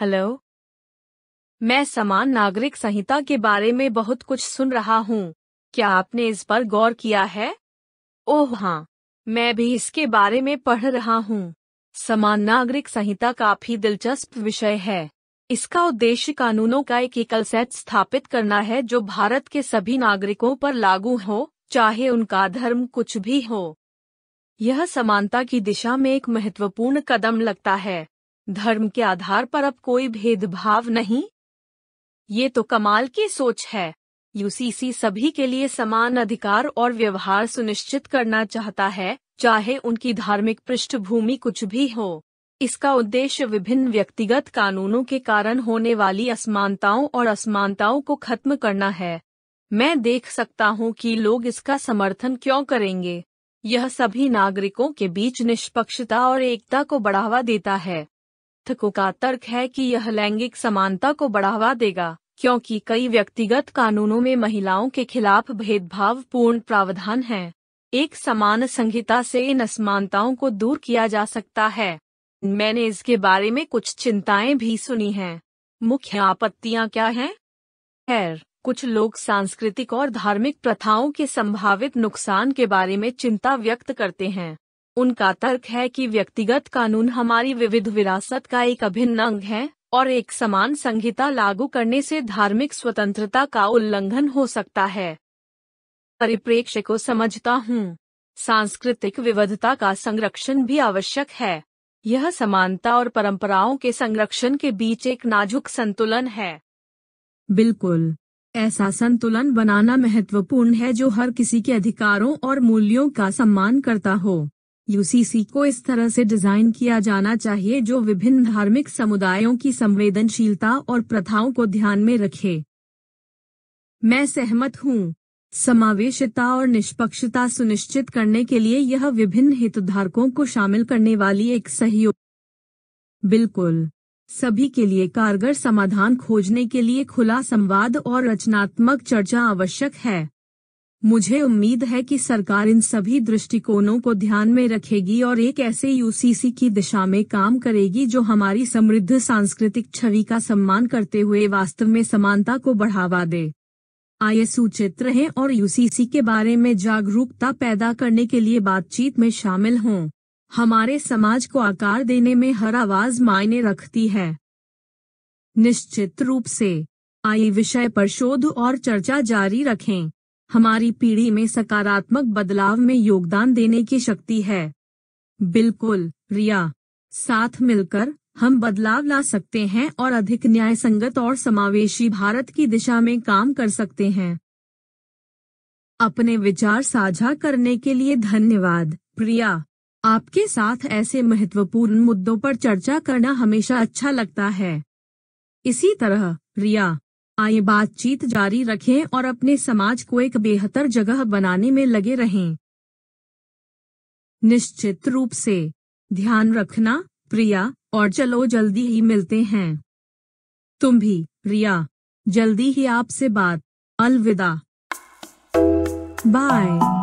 Hello मैं समान नागरिक संहिता के बारे में बहुत कुछ सुन रहा हूँ क्या आपने इस पर गौर किया है ओह हाँ मैं भी इसके बारे में पढ़ रहा हूँ समान नागरिक संहिता काफी दिलचस्प विषय है इसका उद्देश्य कानूनों का एक एकल सेट स्थापित करना है जो भारत के सभी नागरिकों पर लागू हो चाहे उनका धर्म कुछ भी हो यह समानता की दिशा में एक महत्वपूर्ण कदम लगता है धर्म के आधार पर अब कोई भेदभाव नहीं ये तो कमाल की सोच है यूसीसी सभी के लिए समान अधिकार और व्यवहार सुनिश्चित करना चाहता है चाहे उनकी धार्मिक पृष्ठभूमि कुछ भी हो इसका उद्देश्य विभिन्न व्यक्तिगत कानूनों के कारण होने वाली असमानताओं और असमानताओं को खत्म करना है मैं देख सकता हूं कि लोग इसका समर्थन क्यों करेंगे यह सभी नागरिकों के बीच निष्पक्षता और एकता को बढ़ावा देता है समर्थकों का तर्क है कि यह लैंगिक समानता को बढ़ावा देगा क्योंकि कई व्यक्तिगत कानूनों में महिलाओं के खिलाफ भेदभाव पूर्ण प्रावधान हैं। एक समान संहिता से इन असमानताओं को दूर किया जा सकता है मैंने इसके बारे में कुछ चिंताएं भी सुनी हैं मुख्य आपत्तियां क्या हैं खैर कुछ लोग सांस्कृतिक और धार्मिक प्रथाओं के संभावित नुकसान के बारे में चिंता व्यक्त करते हैं उनका तर्क है कि व्यक्तिगत कानून हमारी विविध विरासत का एक अभिन्न अंग है और एक समान संहिता लागू करने से धार्मिक स्वतंत्रता का उल्लंघन हो सकता है परिप्रेक्ष्य को समझता हूँ सांस्कृतिक विविधता का संरक्षण भी आवश्यक है यह समानता और परंपराओं के संरक्षण के बीच एक नाजुक संतुलन है बिल्कुल ऐसा संतुलन बनाना महत्वपूर्ण है जो हर किसी के अधिकारों और मूल्यों का सम्मान करता हो यूसीसी को इस तरह से डिजाइन किया जाना चाहिए जो विभिन्न धार्मिक समुदायों की संवेदनशीलता और प्रथाओं को ध्यान में रखे मैं सहमत हूँ समावेशिता और निष्पक्षता सुनिश्चित करने के लिए यह विभिन्न हितधारकों को शामिल करने वाली एक सहयोग बिल्कुल सभी के लिए कारगर समाधान खोजने के लिए खुला संवाद और रचनात्मक चर्चा आवश्यक है मुझे उम्मीद है कि सरकार इन सभी दृष्टिकोणों को ध्यान में रखेगी और एक ऐसे यूसीसी की दिशा में काम करेगी जो हमारी समृद्ध सांस्कृतिक छवि का सम्मान करते हुए वास्तव में समानता को बढ़ावा दे आइए सूचित रहें और यूसीसी के बारे में जागरूकता पैदा करने के लिए बातचीत में शामिल हों हमारे समाज को आकार देने में हर आवाज मायने रखती है निश्चित रूप से आई विषय पर शोध और चर्चा जारी रखें हमारी पीढ़ी में सकारात्मक बदलाव में योगदान देने की शक्ति है बिल्कुल रिया साथ मिलकर हम बदलाव ला सकते हैं और अधिक न्याय संगत और समावेशी भारत की दिशा में काम कर सकते हैं अपने विचार साझा करने के लिए धन्यवाद प्रिया आपके साथ ऐसे महत्वपूर्ण मुद्दों पर चर्चा करना हमेशा अच्छा लगता है इसी तरह रिया आइए बातचीत जारी रखें और अपने समाज को एक बेहतर जगह बनाने में लगे रहें निश्चित रूप से ध्यान रखना प्रिया और चलो जल्दी ही मिलते हैं तुम भी प्रिया जल्दी ही आपसे बात अलविदा बाय